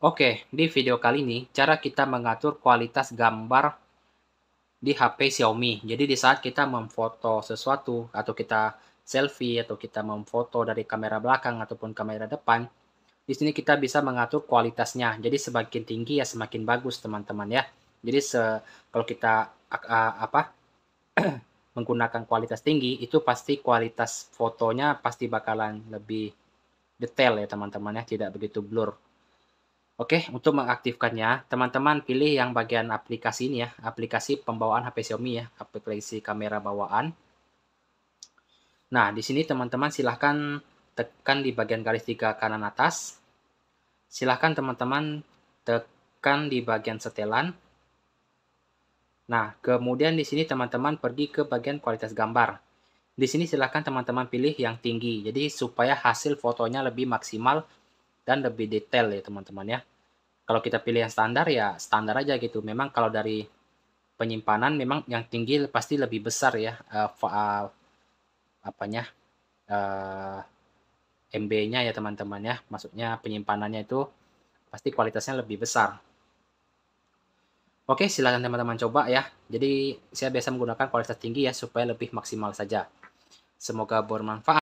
Oke, di video kali ini cara kita mengatur kualitas gambar di HP Xiaomi. Jadi di saat kita memfoto sesuatu atau kita selfie atau kita memfoto dari kamera belakang ataupun kamera depan, di sini kita bisa mengatur kualitasnya. Jadi semakin tinggi ya semakin bagus teman-teman ya. Jadi se kalau kita apa menggunakan kualitas tinggi itu pasti kualitas fotonya pasti bakalan lebih detail ya teman-teman ya, tidak begitu blur. Oke, untuk mengaktifkannya, teman-teman pilih yang bagian aplikasi ini ya, aplikasi pembawaan HP Xiaomi ya, aplikasi kamera bawaan. Nah, di sini teman-teman silahkan tekan di bagian garis tiga kanan atas. Silahkan teman-teman tekan di bagian setelan. Nah, kemudian di sini teman-teman pergi ke bagian kualitas gambar. Di sini silahkan teman-teman pilih yang tinggi, jadi supaya hasil fotonya lebih maksimal dan lebih detail ya teman-teman ya. Kalau kita pilih yang standar ya standar aja gitu. Memang kalau dari penyimpanan memang yang tinggi pasti lebih besar ya uh, uh, apanya uh, eh, MB-nya ya teman-teman ya. Maksudnya penyimpanannya itu pasti kualitasnya lebih besar. Oke, silahkan teman-teman coba ya. Jadi saya biasa menggunakan kualitas tinggi ya supaya lebih maksimal saja. Semoga bermanfaat.